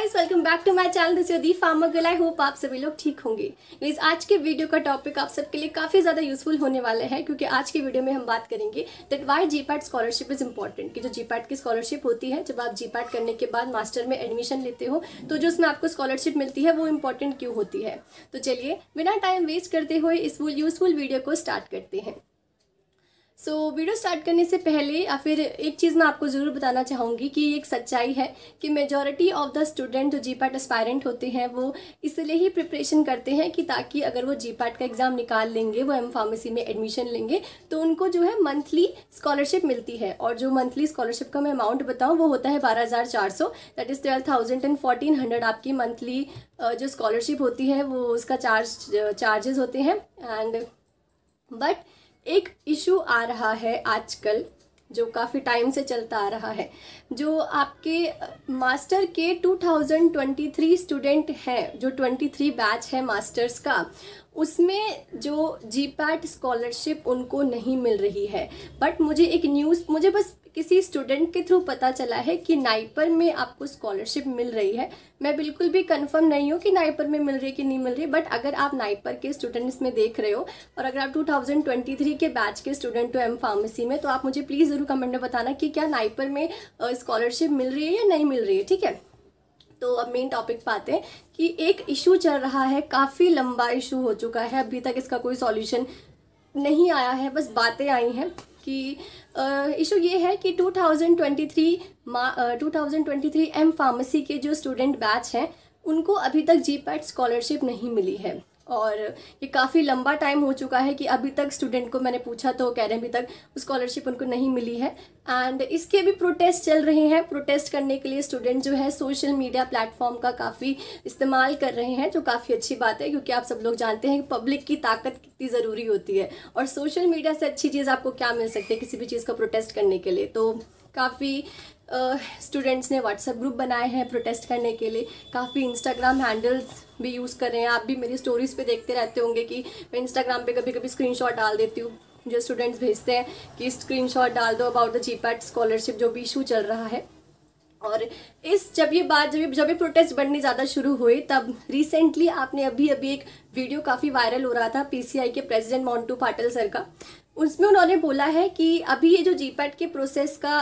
guys welcome back to my channel this the farmer girl I hope आप सभी लोग ठीक होंगे गाइस आज के वीडियो का टॉपिक आप सबके लिए काफ़ी ज़्यादा यूजफुल होने वाला है क्योंकि आज के वीडियो में हम बात करेंगे that why GPAT scholarship is important कि जो जी पैट की स्कॉलरशिप होती है जब आप जी करने के बाद मास्टर में एडमिशन लेते हो तो जो उसमें आपको स्कॉलरशिप मिलती है वो इंपॉर्टेंट क्यों होती है तो चलिए बिना टाइम वेस्ट करते हुए इस यूजफुल वीडियो को स्टार्ट करते हैं सो so, वीडियो स्टार्ट करने से पहले या फिर एक चीज़ मैं आपको ज़रूर बताना चाहूँगी कि एक सच्चाई है कि मेजॉरिटी ऑफ द स्टूडेंट जो जी पैट एस्पायरेंट होते हैं वो इसलिए ही प्रिपरेशन करते हैं कि ताकि अगर वो जी पैट का एग्ज़ाम निकाल लेंगे वो एम फार्मेसी में एडमिशन लेंगे तो उनको जो है मंथली स्कॉलरशिप मिलती है और जो मंथली स्कॉलरशिप का मैं अमाउंट बताऊँ वो होता है बारह हज़ार चार सौ that is twelve thousand and fourteen hundred आपकी मंथली जो स्कॉलरशिप होती है वो उसका चार्ज चार्जेस होते हैं एंड बट एक इशू आ रहा है आजकल जो काफ़ी टाइम से चलता आ रहा है जो आपके मास्टर के 2023 स्टूडेंट हैं जो 23 बैच है मास्टर्स का उसमें जो जी पैट स्कॉलरशिप उनको नहीं मिल रही है बट मुझे एक न्यूज़ मुझे बस किसी स्टूडेंट के थ्रू पता चला है कि नाइपर में आपको स्कॉलरशिप मिल रही है मैं बिल्कुल भी कंफर्म नहीं हूँ कि नाइपर में मिल रही है कि नहीं मिल रही बट अगर आप नाइपर के स्टूडेंट्स में देख रहे हो और अगर आप 2023 के बैच के स्टूडेंट हो एम फार्मेसी में तो आप मुझे प्लीज़ ज़रूर कमेंट में बताना कि क्या नाइपर में स्कॉलरशिप मिल रही है या नहीं मिल रही है ठीक है तो अब मेन टॉपिक पे आते हैं कि एक इशू चल रहा है काफ़ी लंबा इशू हो चुका है अभी तक इसका कोई सॉल्यूशन नहीं आया है बस बातें आई हैं कि इशू ये है कि 2023 2023 एम फार्मेसी के जो स्टूडेंट बैच हैं उनको अभी तक जी पैट स्कॉलरशिप नहीं मिली है और ये काफ़ी लंबा टाइम हो चुका है कि अभी तक स्टूडेंट को मैंने पूछा तो कह रहे हैं अभी तक स्कॉलरशिप उनको नहीं मिली है एंड इसके भी प्रोटेस्ट चल रहे हैं प्रोटेस्ट करने के लिए स्टूडेंट जो है सोशल मीडिया प्लेटफॉर्म का काफ़ी इस्तेमाल कर रहे हैं जो काफ़ी अच्छी बात है क्योंकि आप सब लोग जानते हैं कि पब्लिक की ताकत कितनी ज़रूरी होती है और सोशल मीडिया से अच्छी चीज़ आपको क्या मिल सकती है किसी भी चीज़ का प्रोटेस्ट करने के लिए तो काफ़ी स्टूडेंट्स uh, ने व्हाट्सएप ग्रुप बनाए हैं प्रोटेस्ट करने के लिए काफ़ी इंस्टाग्राम हैंडल्स भी यूज़ कर रहे हैं आप भी मेरी स्टोरीज़ पे देखते रहते होंगे कि मैं इंस्टाग्राम पे कभी कभी स्क्रीनशॉट डाल देती हूँ जो स्टूडेंट्स भेजते हैं कि स्क्रीनशॉट डाल दो अबाउट द चीपैट स्कॉलरशिप जो भी इशू चल रहा है और इस जब ये बात जब जब ये प्रोटेस्ट बढ़ने ज़्यादा शुरू हुए तब रिसेंटली आपने अभी अभी एक वीडियो काफ़ी वायरल हो रहा था पीसीआई के प्रेसिडेंट मोंटू पाटिल सर का उसमें उन्होंने बोला है कि अभी ये जो जीपैट के प्रोसेस का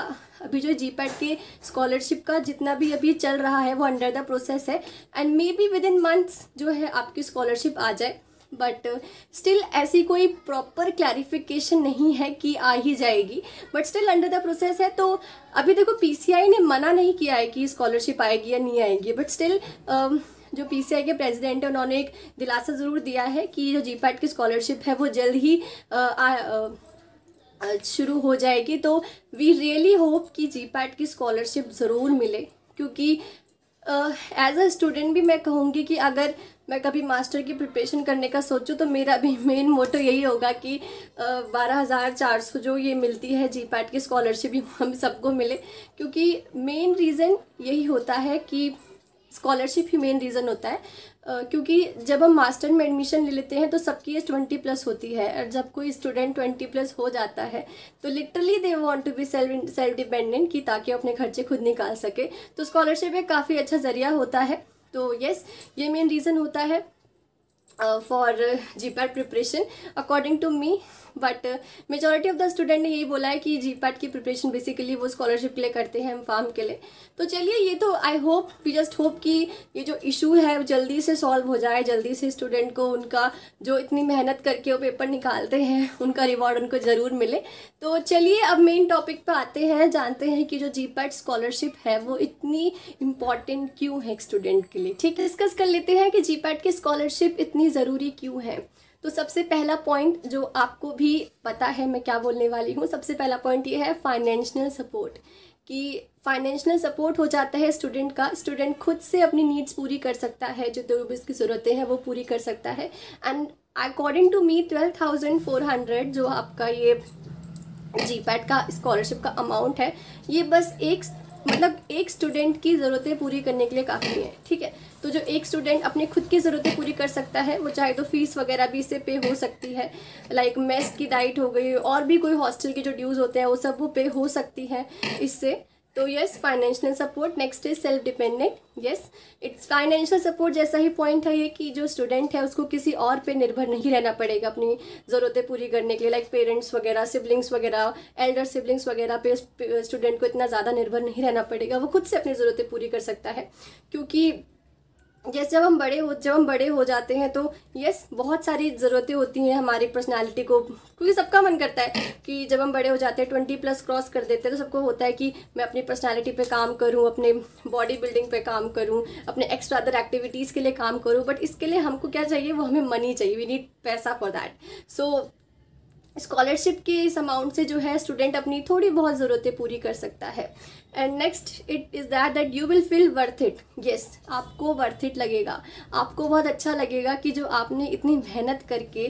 अभी जो जीपैट के स्कॉलरशिप का जितना भी अभी चल रहा है वो अंडर द प्रोसेस है and maybe within months जो है आपकी स्कॉलरशिप आ जाए बट स्टिल ऐसी कोई प्रॉपर क्लैरिफिकेशन नहीं है कि आ ही जाएगी but still under the process है तो अभी देखो पीसीआई ने मना नहीं किया है कि स्कॉलरशिप आएगी या नहीं आएगी बट स्टिल जो पीसीआई के प्रेसिडेंट हैं उन्होंने एक दिलासा ज़रूर दिया है कि जो जी की स्कॉलरशिप है वो जल्द ही आ, आ, आ, शुरू हो जाएगी तो वी रियली होप कि जी की स्कॉलरशिप ज़रूर मिले क्योंकि एज अ स्टूडेंट भी मैं कहूँगी कि अगर मैं कभी मास्टर की प्रिपरेशन करने का सोचूं तो मेरा भी मेन मोटो यही होगा कि बारह हज़ार चार सौ जो ये मिलती है जी पैट की स्कॉलरशिप हम सबको मिले क्योंकि मेन रीज़न यही होता है कि स्कॉलरशिप ही मेन रीज़न होता है uh, क्योंकि जब हम मास्टर में एडमिशन ले लेते हैं तो सबकी एज ट्वेंटी प्लस होती है और जब कोई स्टूडेंट ट्वेंटी प्लस हो जाता है तो literally they want to be self self dependent कि ताकि अपने खर्चे खुद निकाल सके तो स्कॉलरशिप एक काफ़ी अच्छा ज़रिया होता है तो यस ये मेन रीज़न होता है for GPAT preparation according to me but majority of the student ने यही बोला है कि जी पैट की प्रिपरेशन बेसिकली वो स्कॉलरशिप के लिए करते हैं फार्म के लिए तो चलिए ये तो I hope we just hope कि ये जो इशू है वो जल्दी से सॉल्व हो जाए जल्दी से स्टूडेंट को उनका जो इतनी मेहनत करके वो पेपर निकालते हैं उनका रिवॉर्ड उनको ज़रूर मिले तो चलिए अब मेन टॉपिक पर आते हैं जानते हैं कि जो जी पैट स्कॉलरशिप है वो इतनी इम्पॉर्टेंट क्यों है स्टूडेंट के लिए ठीक डिस्कस कर लेते हैं कि जी पैट की स्कॉलरशिप इतनी इतनी ज़रूरी क्यों है तो सबसे पहला पॉइंट जो आपको भी पता है मैं क्या बोलने वाली हूँ सबसे पहला पॉइंट ये है फाइनेंशियल सपोर्ट कि फाइनेंशियल सपोर्ट हो जाता है स्टूडेंट का स्टूडेंट खुद से अपनी नीड्स पूरी कर सकता है जो दो की ज़रूरतें हैं वो पूरी कर सकता है and according to me twelve thousand four hundred जो आपका ये जी पैट का स्कॉलरशिप का अमाउंट है ये बस एक मतलब एक स्टूडेंट की ज़रूरतें पूरी करने के लिए काफ़ी हैं ठीक है तो जो एक स्टूडेंट अपने खुद की ज़रूरतें पूरी कर सकता है वो चाहे तो फीस वगैरह भी इससे पे हो सकती है लाइक मेस की डाइट हो गई और भी कोई हॉस्टल के जो ड्यूज़ होते हैं वो सब वो पे हो सकती है इससे तो yes financial support next is self dependent yes it's financial support जैसा ही पॉइंट है ये कि जो स्टूडेंट है उसको किसी और पे निर्भर नहीं रहना पड़ेगा अपनी ज़रूरतें पूरी करने के लिए लाइक पेरेंट्स वगैरह सिबलिंग्स वगैरह एल्डर सिबलिंग्स वगैरह पे स्टूडेंट को इतना ज़्यादा निर्भर नहीं रहना पड़ेगा वो खुद से अपनी ज़रूरतें पूरी कर सकता है क्योंकि यस जब हम बड़े हो जब हम बड़े हो जाते हैं तो यस बहुत सारी ज़रूरतें होती हैं हमारी पर्सनालिटी को क्योंकि सबका मन करता है कि जब हम बड़े हो जाते हैं ट्वेंटी प्लस क्रॉस कर देते हैं तो सबको होता है कि मैं अपनी पर्सनालिटी पे काम करूँ अपने बॉडी बिल्डिंग पे काम करूँ अपने एक्स्ट्रा अदर एक्टिविटीज़ के लिए काम करूँ बट इसके लिए हमको क्या चाहिए वो हमें मनी चाहिए वी नीड पैसा फॉर दैट सो स्कॉलरशिप के इस अमाउंट से जो है स्टूडेंट अपनी थोड़ी बहुत ज़रूरतें पूरी कर सकता है and next it is that that you will feel worth it yes आपको वर्थ इट लगेगा आपको बहुत अच्छा लगेगा कि जो आपने इतनी मेहनत करके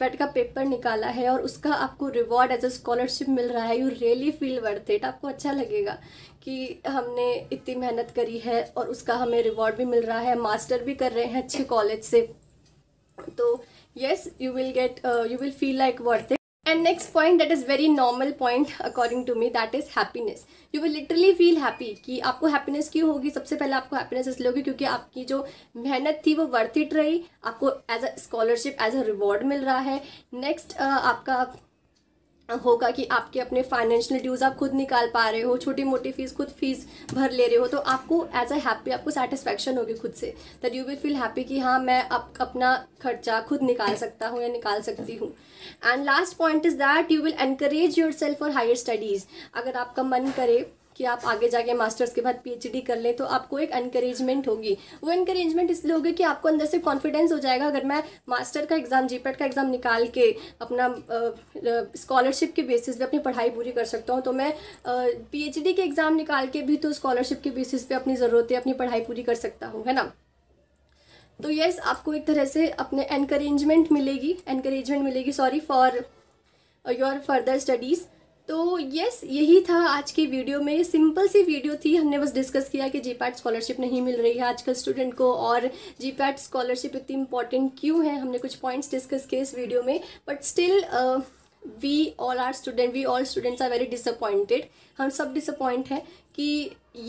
पैट का पेपर निकाला है और उसका आपको रिवॉर्ड एज अ स्कॉलरशिप मिल रहा है you really feel worth it आपको अच्छा लगेगा कि हमने इतनी मेहनत करी है और उसका हमें रिवॉर्ड भी मिल रहा है मास्टर भी कर रहे हैं अच्छे कॉलेज से तो yes you will get you will feel like worth it next point that is very normal point according to me that is happiness you will literally feel happy कि आपको हैप्पीनेस क्यों होगी सबसे पहले आपको हैप्पीनेस इसलिए होगी क्योंकि आपकी जो मेहनत थी वो वर्थिट रही आपको as a scholarship as a reward मिल रहा है नेक्स्ट uh, आपका होगा कि आपके अपने फाइनेंशियल ड्यूज़ आप खुद निकाल पा रहे हो छोटी मोटी फीस खुद फीस भर ले रहे हो तो आपको एज अ हैप्पी आपको सेटिस्फेक्शन होगी खुद से that you will feel happy कि हाँ मैं अप, अपना खर्चा खुद निकाल सकता हूँ या निकाल सकती हूँ and last point is that you will encourage yourself for higher studies अगर आपका मन करे कि आप आगे जाके मास्टर्स के बाद पीएचडी कर लें तो आपको एक इनक्रेजमेंट होगी वो इनक्रेजमेंट इसलिए होगी कि आपको अंदर से कॉन्फिडेंस हो जाएगा अगर मैं मास्टर का एग्ज़ाम जीपेट का एग्ज़ाम निकाल के अपना स्कॉलरशिप के बेसिस पे अपनी पढ़ाई पूरी कर सकता हूँ तो मैं पीएचडी के एग्ज़ाम निकाल के भी तो स्कॉलरशिप के बेसिस पे अपनी ज़रूरतें अपनी पढ़ाई पूरी कर सकता हूँ है ना तो यस आपको एक तरह से अपने एनकरेजमेंट मिलेगी एनकरेजमेंट मिलेगी sorry for your further studies तो यस यही था आज की वीडियो में सिंपल सी वीडियो थी हमने बस डिस्कस किया कि जी पैट स्कॉलरशिप नहीं मिल रही है आजकल स्टूडेंट को और जी पैट स्कॉलरशिप इतनी इंपॉर्टेंट क्यों है हमने कुछ पॉइंट्स डिस्कस किए इस वीडियो में but still we all are student we all students are very disappointed हम सब डिसअपॉइंट हैं कि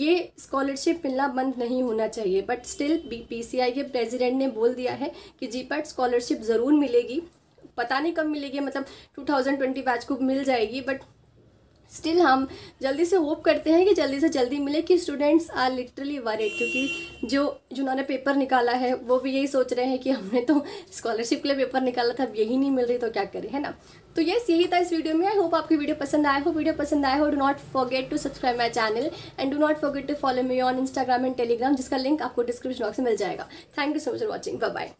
ये स्कॉलरशिप मिलना बंद नहीं होना चाहिए but still B P C I के प्रेजिडेंट ने बोल दिया है कि जी पैट स्कॉलरशिप ज़रूर मिलेगी पता नहीं कब मिलेगी मतलब 2020 बैच को मिल जाएगी बट स्टिल हम जल्दी से होप करते हैं कि जल्दी से जल्दी मिले कि स्टूडेंट्स आर लिटरली वरिड क्योंकि जो जिन्होंने पेपर निकाला है वो भी यही सोच रहे हैं कि हमने तो स्कॉलरशिप के लिए पेपर निकाला था अब यही नहीं मिल रही तो क्या करें है ना तो यस यही था इस वीडियो में आई होप आपकी वीडियो पसंद आए हो वीडियो पसंद आए हो do not forget to subscribe my channel and do not forget to follow me on Instagram and Telegram जिसका लिंक आपको डिस्क्रिप्शन बॉक्स में मिल जाएगा thank you so much for watching bye bye